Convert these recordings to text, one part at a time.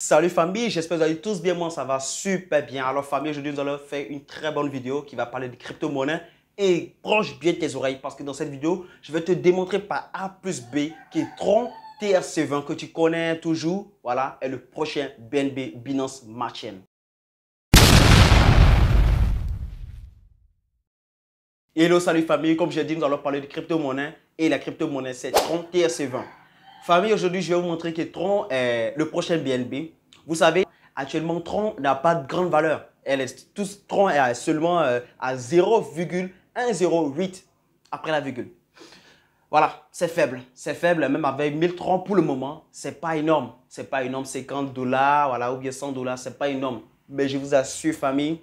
Salut famille, j'espère que vous allez tous bien, moi ça va super bien. Alors famille, aujourd'hui nous allons faire une très bonne vidéo qui va parler de crypto-monnaie et branche bien tes oreilles parce que dans cette vidéo, je vais te démontrer par A plus B qui est Tron TRC20 que tu connais toujours, voilà, est le prochain BNB Binance Machine. Hello, salut famille, comme l'ai dit, nous allons parler de crypto-monnaie et la crypto-monnaie c'est Tron TRC20. Famille, aujourd'hui, je vais vous montrer que Tron est le prochain BNB. Vous savez, actuellement, Tron n'a pas de grande valeur. Elle est, tout, Tron est seulement euh, à 0,108 après la virgule. Voilà, c'est faible. C'est faible, même avec 1000 TRON pour le moment, c'est pas énorme. C'est pas énorme, 50 dollars, voilà, ou bien 100 dollars, c'est pas énorme. Mais je vous assure, famille,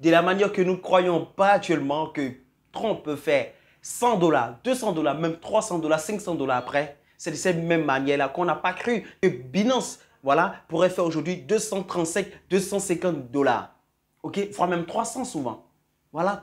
de la manière que nous ne croyons pas actuellement que Tron peut faire 100 dollars, 200 dollars, même 300 dollars, 500 dollars après, c'est de cette même manière-là qu'on n'a pas cru que Binance voilà, pourrait faire aujourd'hui 235, 250 dollars. OK Voire même 300 souvent. Voilà,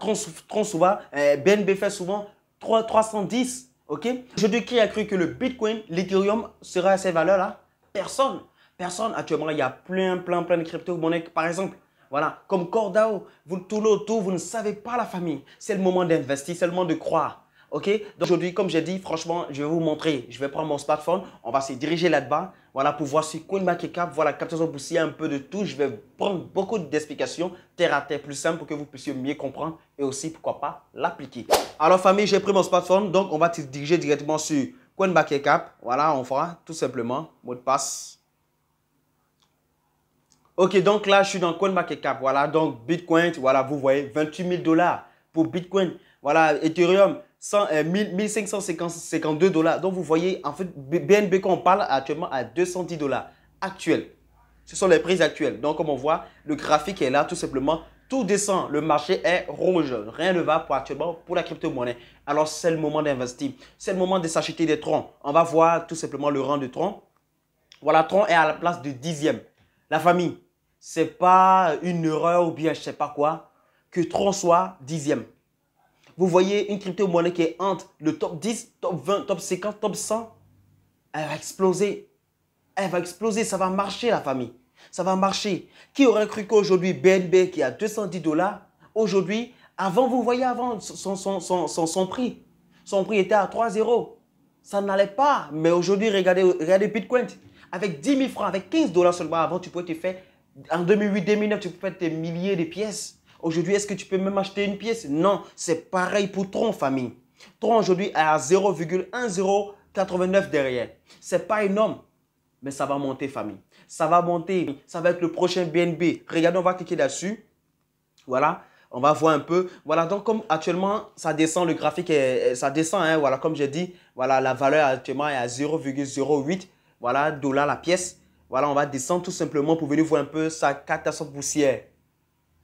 souvent. BNB eh, fait souvent 3, 310. OK Aujourd'hui, qui a cru que le Bitcoin, l'Ethereum sera à ces valeurs-là Personne. Personne. Actuellement, il y a plein, plein, plein de crypto-monnaies, par exemple. Voilà, comme Cordao, vous tout tout vous ne savez pas la famille. C'est le moment d'investir, c'est le moment de croire. OK Donc aujourd'hui, comme j'ai dit, franchement, je vais vous montrer. Je vais prendre mon smartphone. On va se diriger là-bas. Voilà, pour voir sur CoinMarketCap, voilà, Captation Boursier, un peu de tout. Je vais prendre beaucoup d'explications terre à terre, plus simple pour que vous puissiez mieux comprendre et aussi, pourquoi pas, l'appliquer. Alors, famille, j'ai pris mon smartphone. Donc, on va se diriger directement sur CoinMarketCap. Voilà, on fera tout simplement mot de passe. Ok, donc là, je suis dans CoinMarketCap. Voilà, donc Bitcoin, voilà, vous voyez, 28 000 dollars pour Bitcoin. Voilà, Ethereum, 1552 euh, dollars. Donc vous voyez, en fait, BNB qu'on parle actuellement à 210 dollars actuels. Ce sont les prises actuelles. Donc comme on voit, le graphique est là tout simplement. Tout descend, le marché est rouge. Rien ne va pour actuellement pour la crypto-monnaie. Alors c'est le moment d'investir. C'est le moment de s'acheter des troncs. On va voir tout simplement le rang de tronc. Voilà, tronc est à la place de dixième. La famille, ce n'est pas une erreur ou bien je ne sais pas quoi que tronc soit dixième vous voyez une crypto-monnaie qui est entre le top 10, top 20, top 50, top 100, elle va exploser. Elle va exploser, ça va marcher la famille. Ça va marcher. Qui aurait cru qu'aujourd'hui BNB qui a 210 dollars, aujourd'hui, avant, vous voyez avant son, son, prix. Son prix était à 3 0 Ça n'allait pas. Mais aujourd'hui, regardez, regardez Bitcoin. Avec 10 000 francs, avec 15 dollars seulement avant, tu pouvais te faire, en 2008-2009, tu peux faire des milliers de pièces. Aujourd'hui, est-ce que tu peux même acheter une pièce Non, c'est pareil pour Tron, famille. Tron aujourd'hui est à 0,1089 derrière. C'est pas énorme, mais ça va monter, famille. Ça va monter. Ça va être le prochain BNB. Regardez, on va cliquer là-dessus. Voilà. On va voir un peu. Voilà, donc comme actuellement, ça descend, le graphique, ça descend. Hein. voilà, comme j'ai dit, voilà, la valeur actuellement est à 0,08 voilà, dollars la pièce. Voilà, on va descendre tout simplement pour venir voir un peu sa catastrophe poussières, poussière.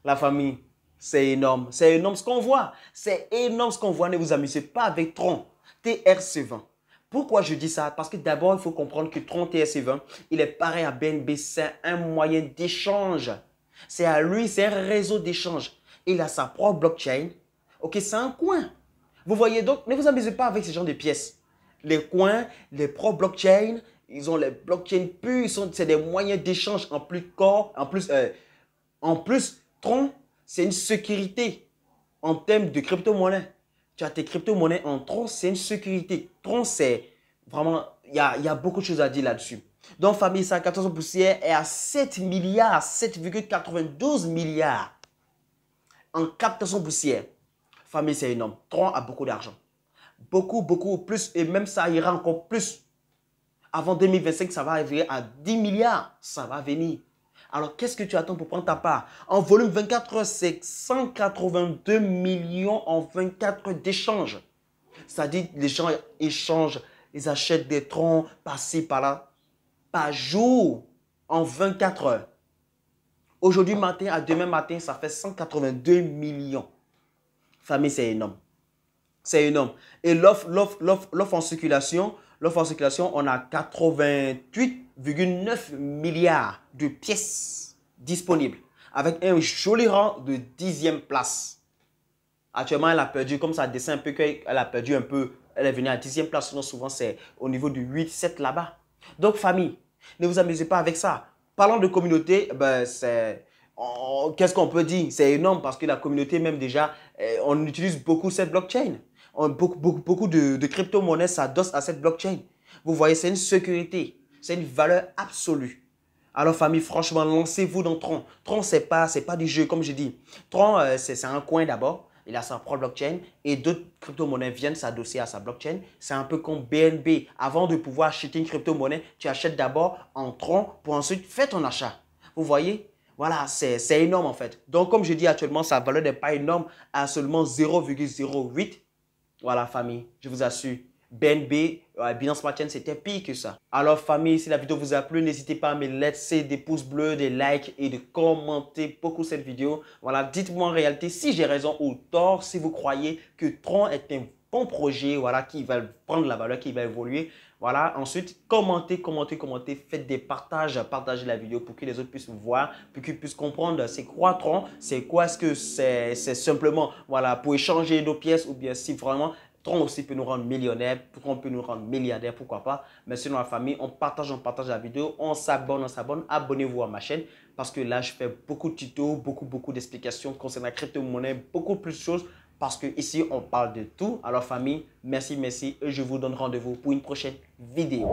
La famille. C'est énorme, c'est énorme ce qu'on voit. C'est énorme ce qu'on voit. Ne vous amusez pas avec Tron, TRC20. Pourquoi je dis ça Parce que d'abord, il faut comprendre que Tron TRC20, il est pareil à BNB, c'est un moyen d'échange. C'est à lui, c'est un réseau d'échange. Il a sa propre blockchain. Ok, c'est un coin. Vous voyez donc, ne vous amusez pas avec ce genre de pièces. Les coins, les propres blockchains, ils ont les blockchains purs, c'est des moyens d'échange en plus corps, en plus, euh, en plus Tron c'est une sécurité en termes de crypto-monnaie. Tu as tes crypto-monnaies en tronc, c'est une sécurité. Tronc, c'est vraiment, il y a, y a, beaucoup de choses à dire là-dessus. Donc, famille, ça, 14 poussière et à 7 milliards, 7,92 milliards en captation poussière. Famille, c'est énorme. Tronc a beaucoup d'argent. Beaucoup, beaucoup plus. Et même ça ira encore plus. Avant 2025, ça va arriver à 10 milliards. Ça va venir. Alors, qu'est-ce que tu attends pour prendre ta part En volume 24 heures, c'est 182 millions en 24 heures d'échanges. Ça dit les gens échangent, ils achètent des troncs par-ci, par-là, par jour, en 24 heures. Aujourd'hui matin à demain matin, ça fait 182 millions. Famille, c'est énorme. C'est énorme. Et l'offre en circulation, l'offre en circulation, on a 88,9 milliards de pièces disponibles, avec un joli rang de dixième place. Actuellement, elle a perdu, comme ça descend un peu, qu'elle a perdu un peu, elle est venue à dixième place, sinon souvent c'est au niveau du 8-7 là-bas. Donc famille, ne vous amusez pas avec ça. Parlant de communauté, ben, c'est... Qu'est-ce qu'on peut dire C'est énorme parce que la communauté même déjà, eh, on utilise beaucoup cette blockchain beaucoup, beaucoup, de, crypto-monnaies s'adossent à cette blockchain. Vous voyez, c'est une sécurité, c'est une valeur absolue. Alors famille, franchement, lancez-vous dans Tron. Tron, c'est pas, c'est pas du jeu, comme je dis. Tron, euh, c'est un coin d'abord. Il a sa propre blockchain et d'autres crypto-monnaies viennent s'adosser à sa blockchain. C'est un peu comme BNB. Avant de pouvoir acheter une crypto-monnaie, tu achètes d'abord en Tron pour ensuite faire ton achat. Vous voyez Voilà, c'est énorme en fait. Donc, comme je dis actuellement, sa valeur n'est pas énorme à seulement 0,08 voilà, famille, je vous assure. BNB, B, Binance c'était pire que ça. Alors, famille, si la vidéo vous a plu, n'hésitez pas à me laisser des pouces bleus, des likes et de commenter beaucoup cette vidéo. Voilà, dites-moi en réalité si j'ai raison ou tort, si vous croyez que Tron est un bon projet, voilà, qui va prendre la valeur, qui va évoluer. Voilà, ensuite, commentez, commentez, commentez, faites des partages, partagez la vidéo pour que les autres puissent voir, pour qu'ils puissent comprendre c'est quoi Tron, c'est quoi ce que c'est, c'est simplement, voilà, pour échanger nos pièces ou bien si vraiment Tron aussi peut nous rendre millionnaires, Tron peut nous rendre milliardaire, pourquoi pas. Mais sinon, la famille, on partage, on partage la vidéo, on s'abonne, on s'abonne, abonnez-vous à ma chaîne parce que là, je fais beaucoup de tutos, beaucoup, beaucoup d'explications concernant la crypto-monnaie, beaucoup plus de choses parce que ici, on parle de tout. Alors famille, merci, merci. Et je vous donne rendez-vous pour une prochaine vidéo.